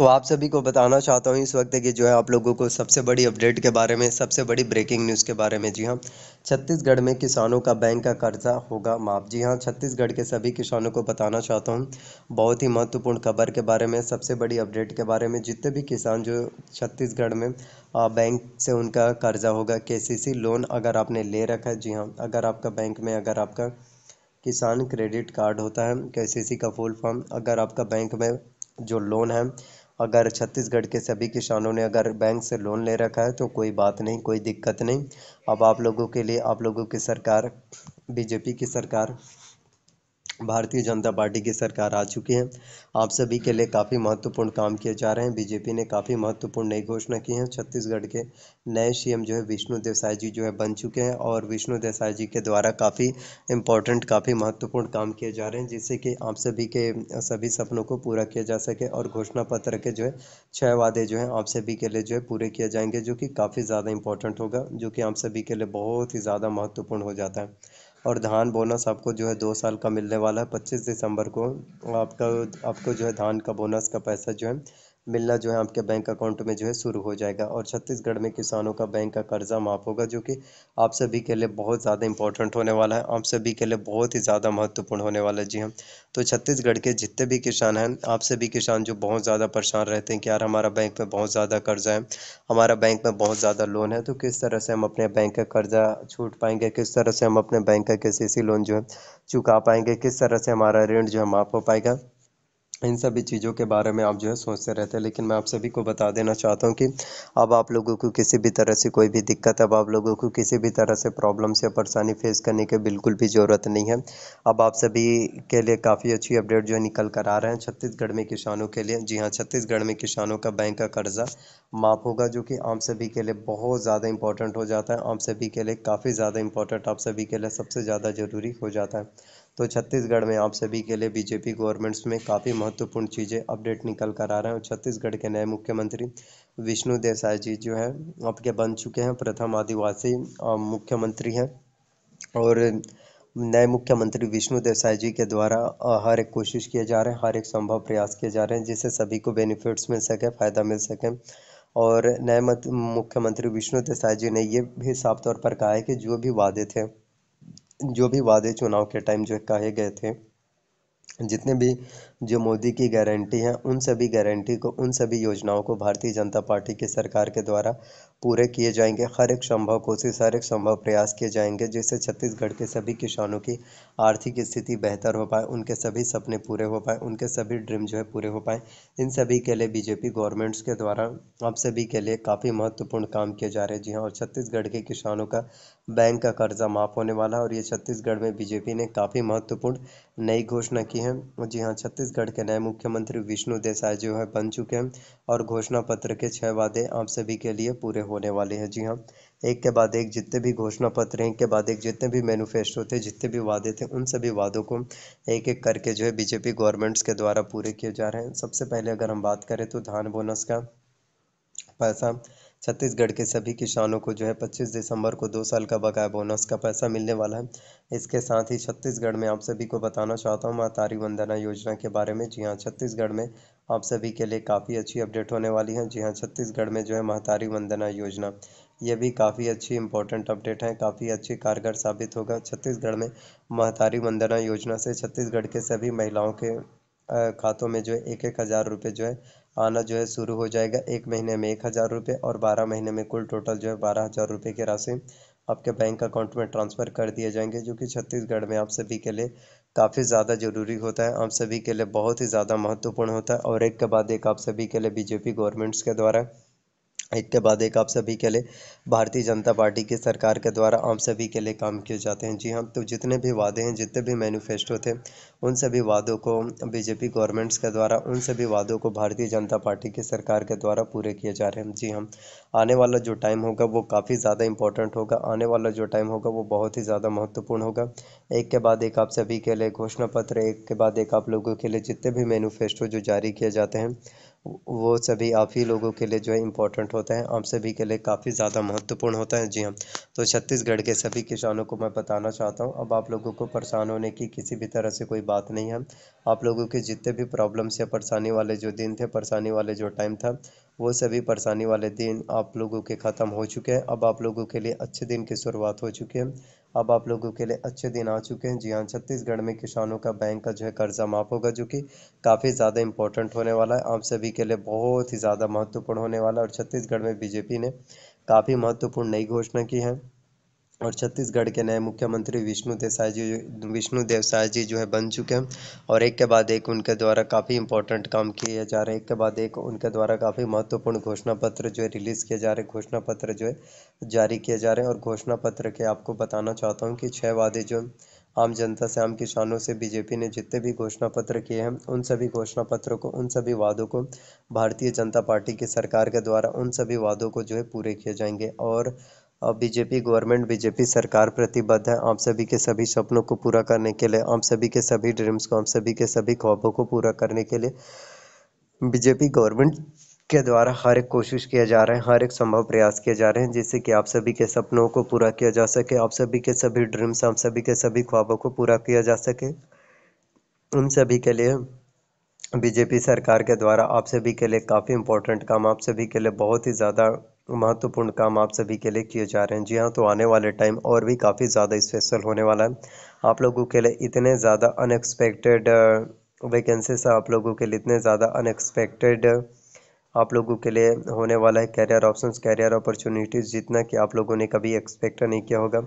तो आप सभी को बताना चाहता हूँ इस वक्त कि जो है आप लोगों को सबसे बड़ी अपडेट के बारे में सबसे बड़ी ब्रेकिंग न्यूज़ के बारे में जी हाँ छत्तीसगढ़ में किसानों का बैंक का कर्जा होगा माफ जी हाँ छत्तीसगढ़ के सभी किसानों को बताना चाहता हूँ बहुत ही महत्वपूर्ण खबर के बारे में सबसे बड़ी अपडेट के बारे में जितने भी किसान जो छत्तीसगढ़ में बैंक से उनका कर्जा होगा के लोन अगर आपने ले रखा है जी हाँ अगर आपका बैंक में अगर आपका किसान क्रेडिट कार्ड होता है के का फुल फॉर्म अगर आपका बैंक में जो लोन है अगर छत्तीसगढ़ के सभी किसानों ने अगर बैंक से लोन ले रखा है तो कोई बात नहीं कोई दिक्कत नहीं अब आप लोगों के लिए आप लोगों की सरकार बीजेपी की सरकार भारतीय जनता पार्टी की सरकार आ चुकी है आप सभी के लिए काफ़ी महत्वपूर्ण काम किए जा रहे हैं बीजेपी ने काफ़ी महत्वपूर्ण नई घोषणा की है छत्तीसगढ़ के नए सीएम जो है विष्णु देसाई जी जो है बन चुके हैं और विष्णु देसाई जी के द्वारा काफ़ी इम्पोर्टेंट काफ़ी महत्वपूर्ण काम किए जा रहे हैं जिससे कि आप सभी के सभी सपनों को पूरा किया जा सके और घोषणा पत्र के जो है छः वादे जो हैं आप सभी के लिए जो है पूरे किए जाएंगे जो कि काफ़ी ज़्यादा इम्पोर्टेंट होगा जो कि आप सभी के लिए बहुत ही ज़्यादा महत्वपूर्ण हो जाता है और धान बोनस आपको जो है दो साल का मिलने वाला है पच्चीस दिसंबर को आपका आपको जो है धान का बोनस का पैसा जो है मिलना जो है आपके बैंक अकाउंट में जो है शुरू हो जाएगा और छत्तीसगढ़ में किसानों का बैंक का कर्जा माफ होगा जो कि आप सभी के लिए बहुत ज़्यादा इंपॉर्टेंट होने वाला है आप सभी के लिए बहुत ही ज़्यादा महत्वपूर्ण होने वाला है जी हाँ तो छत्तीसगढ़ के जितने भी किसान हैं आप सभी किसान जो बहुत ज़्यादा परेशान रहते हैं कि यार हमारा बैंक में बहुत ज़्यादा कर्जा है हमारा बैंक में बहुत ज़्यादा लोन है तो किस तरह से हम अपने बैंक का कर्जा छूट पाएंगे किस तरह से हम अपने बैंक का के सी लोन जो है चुका पाएंगे किस तरह से हमारा ऋण जो है माफ हो पाएगा इन सभी चीज़ों के बारे में आप जो है सोचते रहते हैं लेकिन मैं आप सभी को बता देना चाहता हूँ कि अब आप लोगों को किसी भी तरह से कोई भी दिक्कत अब आप लोगों को किसी भी तरह से प्रॉब्लम से परेशानी फेस करने की बिल्कुल भी ज़रूरत नहीं है अब आप सभी के लिए काफ़ी अच्छी अपडेट जो है निकल कर आ रहे हैं छत्तीसगढ़ में किसानों के लिए जी हाँ छत्तीसगढ़ में किसानों का बैंक का कर्जा माफ़ होगा जो कि आप सभी के लिए बहुत ज़्यादा इंपॉर्टेंट हो जाता है आप सभी के लिए काफ़ी ज़्यादा इंपॉर्टेंट आप सभी के लिए सबसे ज़्यादा ज़रूरी हो जाता है तो छत्तीसगढ़ में आप सभी के लिए बीजेपी गवर्नमेंट्स में काफ़ी महत्वपूर्ण चीज़ें अपडेट निकल कर आ रहे हैं और छत्तीसगढ़ के नए मुख्यमंत्री विष्णु देसाई जी जो है आपके बन चुके हैं प्रथम आदिवासी मुख्यमंत्री हैं और नए मुख्यमंत्री विष्णु देसाई जी के द्वारा हर एक कोशिश किए जा रहे हैं हर एक संभव प्रयास किए जा रहे हैं जिससे सभी को बेनिफिट्स मिल सके फ़ायदा मिल सके और नए मुख्यमंत्री विष्णु देसाई जी ने ये भी साफ तौर पर कहा है कि जो भी वादे थे जो भी वादे चुनाव के टाइम जो कहे गए थे जितने भी जो मोदी की गारंटी है उन सभी गारंटी को उन सभी योजनाओं को भारतीय जनता पार्टी की सरकार के द्वारा पूरे किए जाएंगे हर एक संभव कोशिश हर एक संभव प्रयास किए जाएंगे जिससे छत्तीसगढ़ के सभी किसानों की आर्थिक स्थिति बेहतर हो पाए उनके सभी सपने पूरे हो पाए उनके सभी ड्रीम जो है पूरे हो पाए इन सभी के लिए बीजेपी गवर्नमेंट्स के द्वारा आप सभी के लिए काफ़ी महत्वपूर्ण काम किए जा रहे हैं जी हाँ और छत्तीसगढ़ के किसानों का बैंक का कर्जा माफ होने वाला है और ये छत्तीसगढ़ में बीजेपी ने काफ़ी महत्वपूर्ण नई घोषणा की है जी हाँ छत्तीस छत्तीसगढ़ के नए मुख्यमंत्री विष्णु देसाई जो है बन चुके हैं और घोषणा पत्र के छः वादे आप सभी के लिए पूरे होने वाले हैं जी हाँ एक के बाद एक जितने भी घोषणा पत्र हैं एक के बाद एक जितने भी मैनुफेस्टो थे जितने भी वादे थे उन सभी वादों को एक एक करके जो है बीजेपी गवर्नमेंट्स के द्वारा पूरे किए जा रहे हैं सबसे पहले अगर हम बात करें तो धान बोनस का पैसा छत्तीसगढ़ के सभी किसानों को जो है पच्चीस दिसंबर को दो साल का बकाया बोनस का पैसा मिलने वाला है इसके साथ ही छत्तीसगढ़ में आप सभी को बताना चाहता हूँ महतारी वंदना योजना के बारे में जी हाँ छत्तीसगढ़ में आप सभी के लिए काफ़ी अच्छी अपडेट होने वाली है जी हाँ छत्तीसगढ़ में जो है महतारी वंदना योजना ये भी काफ़ी अच्छी इंपॉर्टेंट अपडेट है काफ़ी अच्छी कारगर साबित होगा छत्तीसगढ़ में महतारी वंदना योजना से छत्तीसगढ़ के सभी महिलाओं के खातों में जो है एक एक हज़ार रुपये जो है आना जो है शुरू हो जाएगा एक महीने में एक हज़ार रुपये और बारह महीने में कुल टोटल जो है बारह हज़ार रुपये की राशि आपके बैंक अकाउंट में ट्रांसफ़र कर दिए जाएंगे जो कि छत्तीसगढ़ में आप सभी के लिए काफ़ी ज़्यादा ज़रूरी होता है आप सभी के लिए बहुत ही ज़्यादा महत्वपूर्ण होता है और एक के बाद एक आप सभी के लिए बीजेपी गवर्नमेंट्स के द्वारा इसके बाद एक आप सभी के लिए भारतीय जनता पार्टी की सरकार के द्वारा आप सभी के लिए काम किए जाते हैं जी हाँ तो जितने भी वादे हैं जितने भी मैनिफेस्टो थे उन सभी वादों को बीजेपी गवर्नमेंट्स के द्वारा उन सभी वादों को भारतीय जनता पार्टी की सरकार के द्वारा पूरे किए जा रहे हैं जी हाँ आने वाला जो टाइम होगा वो काफ़ी ज़्यादा इंपॉर्टेंट होगा आने वाला जो टाइम होगा वो बहुत ही ज़्यादा महत्वपूर्ण होगा एक के बाद एक आप सभी के लिए घोषणा पत्र एक के बाद एक आप लोगों के लिए जितने भी मैनिफेस्टो जो जारी किए जाते हैं वो सभी आप ही लोगों के लिए जो है इम्पोर्टेंट होते हैं आप सभी के लिए काफ़ी ज़्यादा महत्वपूर्ण होता है जी हाँ तो छत्तीसगढ़ के सभी किसानों को मैं बताना चाहता हूँ अब आप लोगों को परेशान होने की किसी भी तरह से कोई बात नहीं है आप लोगों के जितने भी प्रॉब्लम्स या परेशानी वाले जो दिन थे परेशानी वाले जो टाइम था वो सभी परेशानी वाले दिन आप लोगों के ख़त्म हो चुके हैं अब आप लोगों के लिए अच्छे दिन की शुरुआत हो चुकी है अब आप लोगों के लिए अच्छे दिन आ चुके हैं जी हाँ छत्तीसगढ़ में किसानों का बैंक का जो है कर्जा माफ़ होगा जो कि काफ़ी ज़्यादा इंपॉर्टेंट होने वाला है आप सभी के लिए बहुत ही ज़्यादा महत्वपूर्ण होने वाला है और छत्तीसगढ़ में बीजेपी ने काफ़ी महत्वपूर्ण नई घोषणा की है और छत्तीसगढ़ के नए मुख्यमंत्री विष्णु देसाई जी विष्णु देवसाय जी जो है बन चुके हैं और एक के बाद एक उनके द्वारा काफ़ी इंपॉर्टेंट काम किए जा रहे हैं एक के बाद एक उनके द्वारा काफ़ी महत्वपूर्ण घोषणा पत्र जो है रिलीज़ किए जा रहे हैं घोषणा पत्र जो है जारी किए जा रहे हैं और घोषणा पत्र के आपको बताना चाहता हूँ कि छः वादे जो आम जनता से आम किसानों से बीजेपी ने जितने भी घोषणा पत्र किए हैं उन सभी घोषणा पत्रों को उन सभी वादों को भारतीय जनता पार्टी की सरकार के द्वारा उन सभी वादों को जो है पूरे किए जाएंगे और अब बीजेपी गवर्नमेंट बीजेपी सरकार प्रतिबद्ध है आप सभी के सभी सपनों को पूरा करने के लिए आप सभी के सभी ड्रीम्स को आप सभी के सभी ख्वाबों को पूरा करने के लिए बीजेपी गवर्नमेंट के द्वारा हर एक कोशिश किया जा रहा है हर एक संभव प्रयास किए जा रहे हैं जिससे कि आप सभी के सपनों को पूरा किया जा सके आप सभी के सभी ड्रीम्स आप सभी के सभी ख्वाबों को पूरा किया जा सके उन सभी के लिए बीजेपी सरकार के द्वारा आप सभी के लिए काफ़ी इंपॉर्टेंट काम आप सभी के लिए बहुत ही ज़्यादा महत्वपूर्ण काम आप सभी के लिए किए जा रहे हैं जी हाँ तो आने वाले टाइम और भी काफ़ी ज़्यादा स्पेशल होने वाला है आप लोगों के लिए इतने ज़्यादा अनएक्सपेक्टेड वैकेंसीज आप लोगों के लिए इतने ज़्यादा अनएक्सपेक्टेड आप लोगों के लिए होने वाला है कैरियर ऑप्शंस कैरियर अपॉर्चुनिटीज़ जितना कि आप लोगों ने कभी एक्सपेक्ट नहीं किया होगा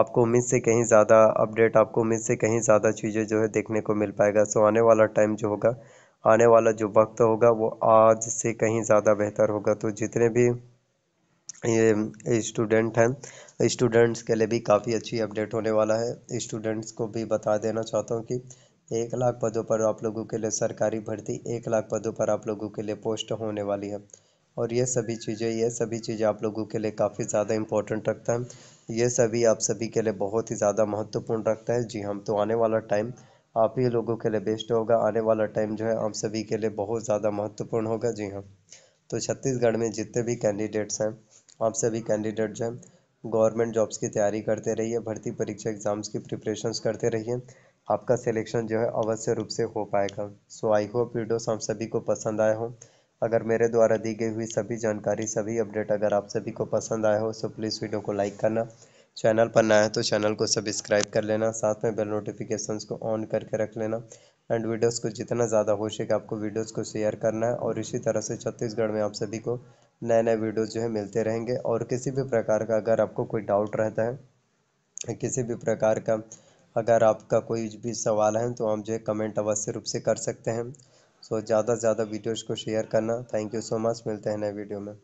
आपको उम्मीद से कहीं ज़्यादा अपडेट आपको उम्मीद से कहीं ज़्यादा चीज़ें जो है देखने को मिल पाएगा सो आने वाला टाइम जो होगा आने वाला जो वक्त होगा वो आज से कहीं ज़्यादा बेहतर होगा तो जितने भी ये स्टूडेंट हैं स्टूडेंट्स के लिए भी काफ़ी अच्छी अपडेट होने वाला है स्टूडेंट्स को भी बता देना चाहता हूँ कि एक लाख पदों पर आप लोगों के लिए सरकारी भर्ती एक लाख पदों पर आप लोगों के लिए पोस्ट होने वाली है और ये सभी चीज़ें ये सभी चीज़ें आप लोगों के लिए काफ़ी ज़्यादा इम्पोर्टेंट रखता है ये सभी आप सभी के लिए बहुत ही ज़्यादा महत्वपूर्ण रखता है जी हम तो आने वाला टाइम आप ही लोगों के लिए बेस्ट होगा आने वाला टाइम जो है आप सभी के लिए बहुत ज़्यादा महत्वपूर्ण होगा जी हाँ तो छत्तीसगढ़ में जितने भी कैंडिडेट्स हैं आप सभी कैंडिडेट जो है गवर्नमेंट जॉब्स की तैयारी करते रहिए भर्ती परीक्षा एग्जाम्स की प्रिपरेशंस करते रहिए आपका सिलेक्शन जो है अवश्य रूप से हो पाएगा सो आई होप वीडियोस आप सभी को पसंद आए हो अगर मेरे द्वारा दी गई हुई सभी जानकारी सभी अपडेट अगर आप सभी को पसंद आए हो सो प्लीज़ वीडियो को लाइक करना चैनल पर नया है तो चैनल को सब्सक्राइब कर लेना साथ में बेल नोटिफिकेशंस को ऑन करके रख लेना एंड वीडियोस को जितना ज़्यादा हो सके आपको वीडियोस को शेयर करना है और इसी तरह से छत्तीसगढ़ में आप सभी को नए नए वीडियो जो है मिलते रहेंगे और किसी भी प्रकार का अगर आपको कोई डाउट रहता है किसी भी प्रकार का अगर आपका कोई भी सवाल है तो हम जो है कमेंट अवश्य रूप से कर सकते हैं सो ज़्यादा से ज़्यादा वीडियोज़ को शेयर करना थैंक यू सो मच मिलते हैं नए वीडियो में